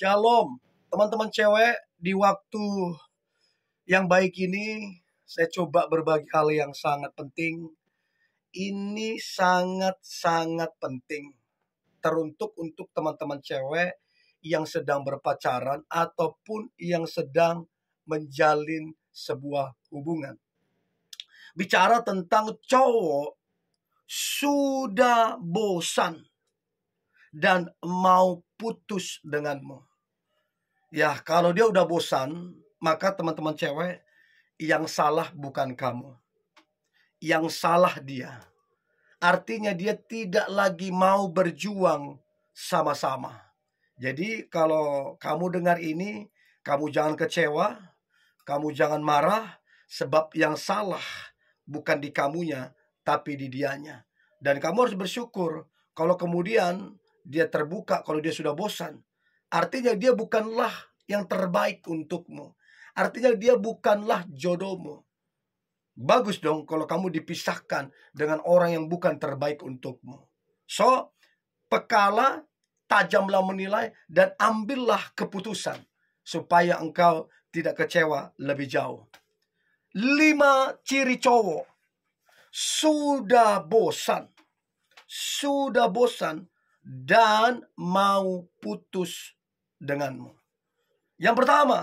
Shalom, teman-teman cewek di waktu yang baik ini saya coba berbagi hal yang sangat penting. Ini sangat-sangat penting teruntuk untuk teman-teman cewek yang sedang berpacaran ataupun yang sedang menjalin sebuah hubungan. Bicara tentang cowok sudah bosan dan mau putus denganmu Ya, kalau dia udah bosan, maka teman-teman cewek yang salah bukan kamu. Yang salah dia. Artinya dia tidak lagi mau berjuang sama-sama. Jadi kalau kamu dengar ini, kamu jangan kecewa, kamu jangan marah, sebab yang salah bukan di kamunya, tapi di dianya. Dan kamu harus bersyukur kalau kemudian dia terbuka, kalau dia sudah bosan, Artinya dia bukanlah yang terbaik untukmu. Artinya dia bukanlah jodohmu. Bagus dong kalau kamu dipisahkan dengan orang yang bukan terbaik untukmu. So, pekala, tajamlah menilai, dan ambillah keputusan. Supaya engkau tidak kecewa lebih jauh. Lima ciri cowok. Sudah bosan. Sudah bosan dan mau putus denganmu. Yang pertama,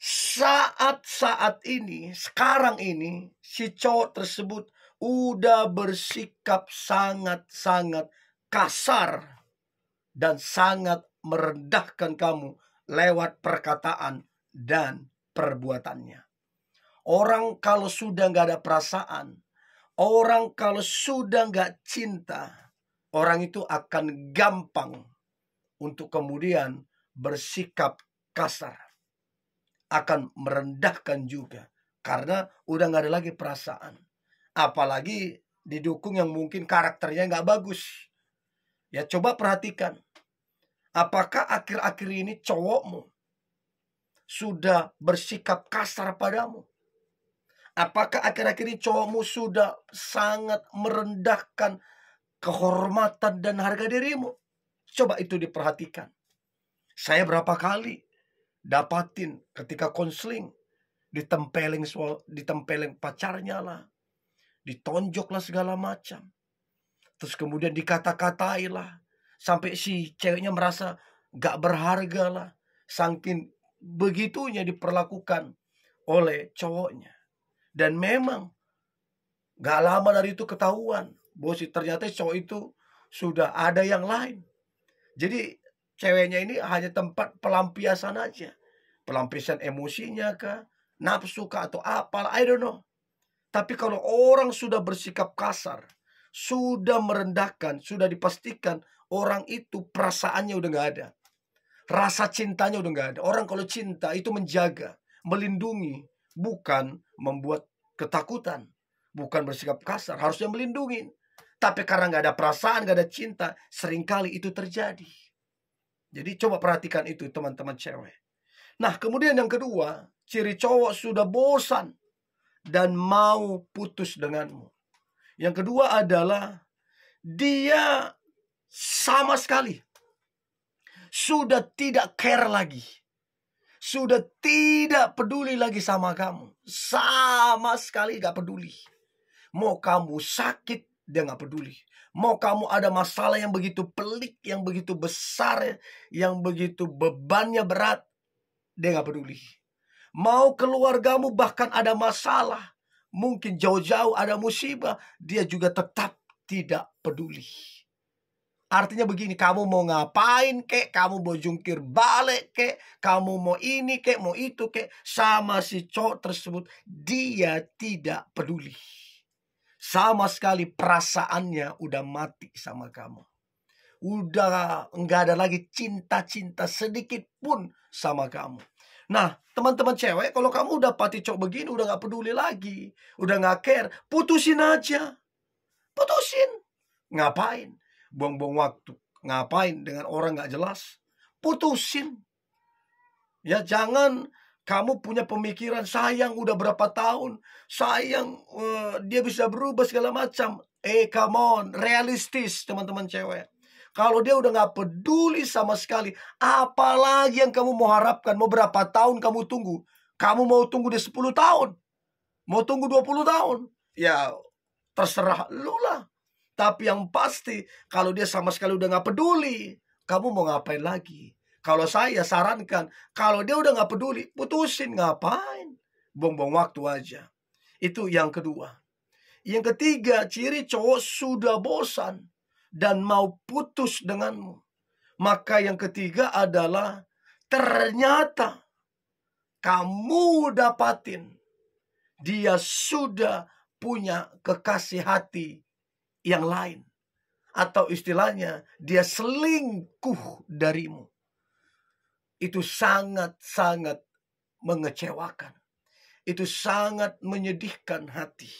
saat-saat ini, sekarang ini, si cowok tersebut udah bersikap sangat-sangat kasar dan sangat merendahkan kamu lewat perkataan dan perbuatannya. Orang kalau sudah nggak ada perasaan, orang kalau sudah nggak cinta, orang itu akan gampang untuk kemudian bersikap kasar. Akan merendahkan juga. Karena udah nggak ada lagi perasaan. Apalagi didukung yang mungkin karakternya nggak bagus. Ya coba perhatikan. Apakah akhir-akhir ini cowokmu sudah bersikap kasar padamu? Apakah akhir-akhir ini cowokmu sudah sangat merendahkan kehormatan dan harga dirimu? Coba itu diperhatikan. Saya berapa kali dapatin ketika konseling ditempelin soal pacarnya lah ditonjok lah segala macam terus kemudian dikata-katai lah sampai si ceweknya merasa gak berharga lah saking begitunya diperlakukan oleh cowoknya dan memang gak lama dari itu ketahuan bahwa si ternyata cowok itu sudah ada yang lain jadi ceweknya ini hanya tempat pelampiasan aja. Pelampiasan emosinya kah, nafsu kah atau apalah, I don't know. Tapi kalau orang sudah bersikap kasar, sudah merendahkan, sudah dipastikan orang itu perasaannya udah nggak ada. Rasa cintanya udah nggak ada. Orang kalau cinta itu menjaga, melindungi, bukan membuat ketakutan, bukan bersikap kasar, harusnya melindungi. Tapi karena nggak ada perasaan, nggak ada cinta, seringkali itu terjadi. Jadi coba perhatikan itu teman-teman cewek. Nah kemudian yang kedua, ciri cowok sudah bosan dan mau putus denganmu. Yang kedua adalah dia sama sekali sudah tidak care lagi. Sudah tidak peduli lagi sama kamu. Sama sekali gak peduli. Mau kamu sakit, dia nggak peduli. Mau kamu ada masalah yang begitu pelik, yang begitu besar, yang begitu bebannya berat, dia nggak peduli. Mau keluargamu bahkan ada masalah, mungkin jauh-jauh ada musibah, dia juga tetap tidak peduli. Artinya begini, kamu mau ngapain kek, kamu mau jungkir balik kek, kamu mau ini kek, mau itu kek, sama si cowok tersebut, dia tidak peduli. Sama sekali perasaannya udah mati sama kamu. Udah enggak ada lagi cinta-cinta sedikit pun sama kamu. Nah, teman-teman cewek, kalau kamu udah pati cok begini, udah nggak peduli lagi. Udah nggak care, putusin aja. Putusin. Ngapain? Buang-buang waktu. Ngapain dengan orang nggak jelas? Putusin. Ya, jangan kamu punya pemikiran sayang udah berapa tahun, sayang uh, dia bisa berubah segala macam. Eh, come on, realistis teman-teman cewek. Kalau dia udah nggak peduli sama sekali, apalagi yang kamu mau harapkan, mau berapa tahun kamu tunggu? Kamu mau tunggu dia 10 tahun? Mau tunggu 20 tahun? Ya, terserah lu lah. Tapi yang pasti, kalau dia sama sekali udah nggak peduli, kamu mau ngapain lagi? Kalau saya sarankan, kalau dia udah nggak peduli, putusin ngapain? Buang-buang waktu aja. Itu yang kedua. Yang ketiga, ciri cowok sudah bosan dan mau putus denganmu. Maka yang ketiga adalah ternyata kamu dapatin dia sudah punya kekasih hati yang lain atau istilahnya dia selingkuh darimu itu sangat-sangat mengecewakan. Itu sangat menyedihkan hati.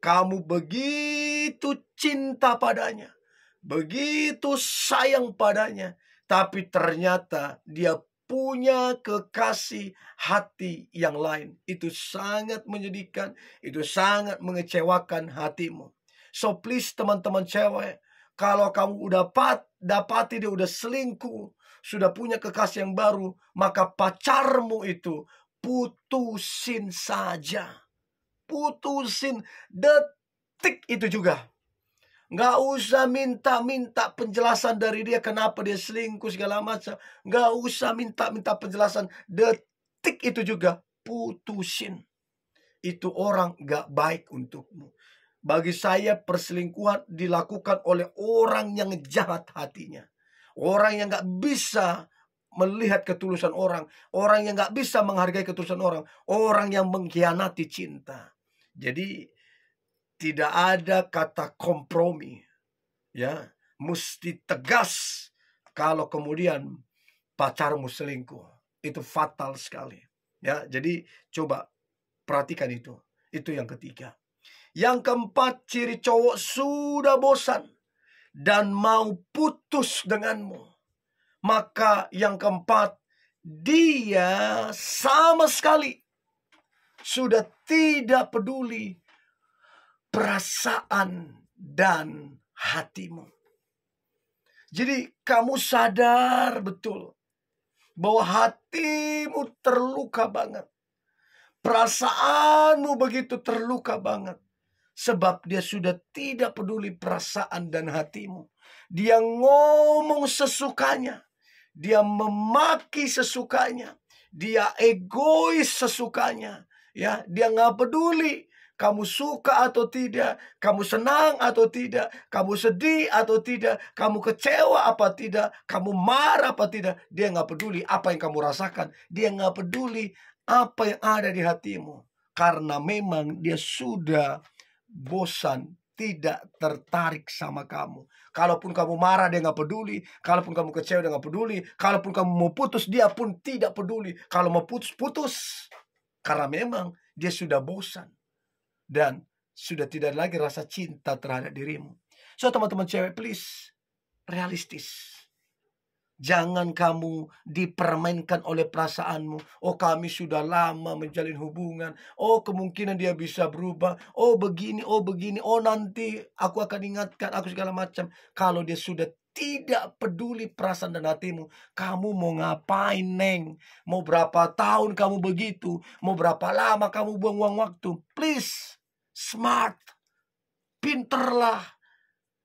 Kamu begitu cinta padanya, begitu sayang padanya, tapi ternyata dia punya kekasih hati yang lain. Itu sangat menyedihkan, itu sangat mengecewakan hatimu. So please teman-teman cewek, kalau kamu udah pat, dapati dia udah selingkuh, sudah punya kekasih yang baru, maka pacarmu itu putusin saja. Putusin detik itu juga. Gak usah minta-minta penjelasan dari dia kenapa dia selingkuh segala macam. Gak usah minta-minta penjelasan detik itu juga. Putusin. Itu orang gak baik untukmu. Bagi saya perselingkuhan dilakukan oleh orang yang jahat hatinya. Orang yang nggak bisa melihat ketulusan orang, orang yang nggak bisa menghargai ketulusan orang, orang yang mengkhianati cinta. Jadi tidak ada kata kompromi, ya mesti tegas kalau kemudian pacarmu selingkuh itu fatal sekali, ya. Jadi coba perhatikan itu, itu yang ketiga. Yang keempat ciri cowok sudah bosan dan mau putus denganmu. Maka yang keempat, dia sama sekali sudah tidak peduli perasaan dan hatimu. Jadi kamu sadar betul bahwa hatimu terluka banget. Perasaanmu begitu terluka banget sebab dia sudah tidak peduli perasaan dan hatimu. Dia ngomong sesukanya, dia memaki sesukanya, dia egois sesukanya, ya, dia nggak peduli kamu suka atau tidak, kamu senang atau tidak, kamu sedih atau tidak, kamu kecewa apa tidak, kamu marah apa tidak, dia nggak peduli apa yang kamu rasakan, dia nggak peduli apa yang ada di hatimu, karena memang dia sudah bosan, tidak tertarik sama kamu. Kalaupun kamu marah dia nggak peduli, kalaupun kamu kecewa dia nggak peduli, kalaupun kamu mau putus dia pun tidak peduli. Kalau mau putus putus, karena memang dia sudah bosan dan sudah tidak lagi rasa cinta terhadap dirimu. So teman-teman cewek please realistis Jangan kamu dipermainkan oleh perasaanmu. Oh kami sudah lama menjalin hubungan. Oh kemungkinan dia bisa berubah. Oh begini, oh begini. Oh nanti aku akan ingatkan. Aku segala macam. Kalau dia sudah tidak peduli perasaan dan hatimu. Kamu mau ngapain, Neng? Mau berapa tahun kamu begitu? Mau berapa lama kamu buang-buang waktu? Please, smart, pinterlah.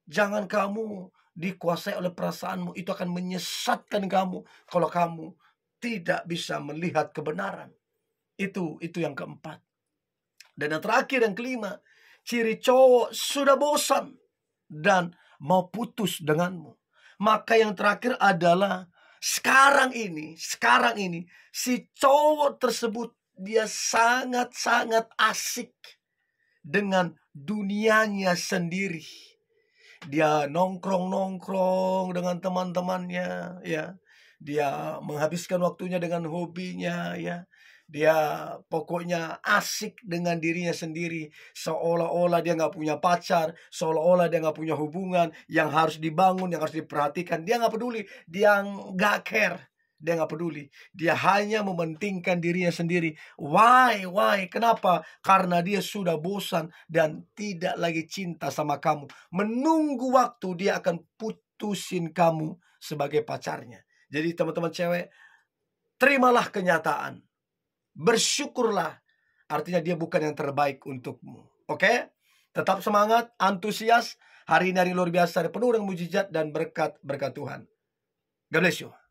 Jangan kamu dikuasai oleh perasaanmu itu akan menyesatkan kamu kalau kamu tidak bisa melihat kebenaran. Itu itu yang keempat. Dan yang terakhir yang kelima, ciri cowok sudah bosan dan mau putus denganmu. Maka yang terakhir adalah sekarang ini, sekarang ini si cowok tersebut dia sangat-sangat asik dengan dunianya sendiri dia nongkrong-nongkrong dengan teman-temannya ya dia menghabiskan waktunya dengan hobinya ya dia pokoknya asik dengan dirinya sendiri seolah-olah dia nggak punya pacar seolah-olah dia nggak punya hubungan yang harus dibangun yang harus diperhatikan dia nggak peduli dia nggak care dia nggak peduli. Dia hanya mementingkan dirinya sendiri. Why? Why? Kenapa? Karena dia sudah bosan dan tidak lagi cinta sama kamu. Menunggu waktu dia akan putusin kamu sebagai pacarnya. Jadi teman-teman cewek, terimalah kenyataan. Bersyukurlah. Artinya dia bukan yang terbaik untukmu. Oke? Okay? Tetap semangat, antusias. Hari ini hari luar biasa, penuh dengan mujizat dan berkat-berkat Tuhan. God bless you.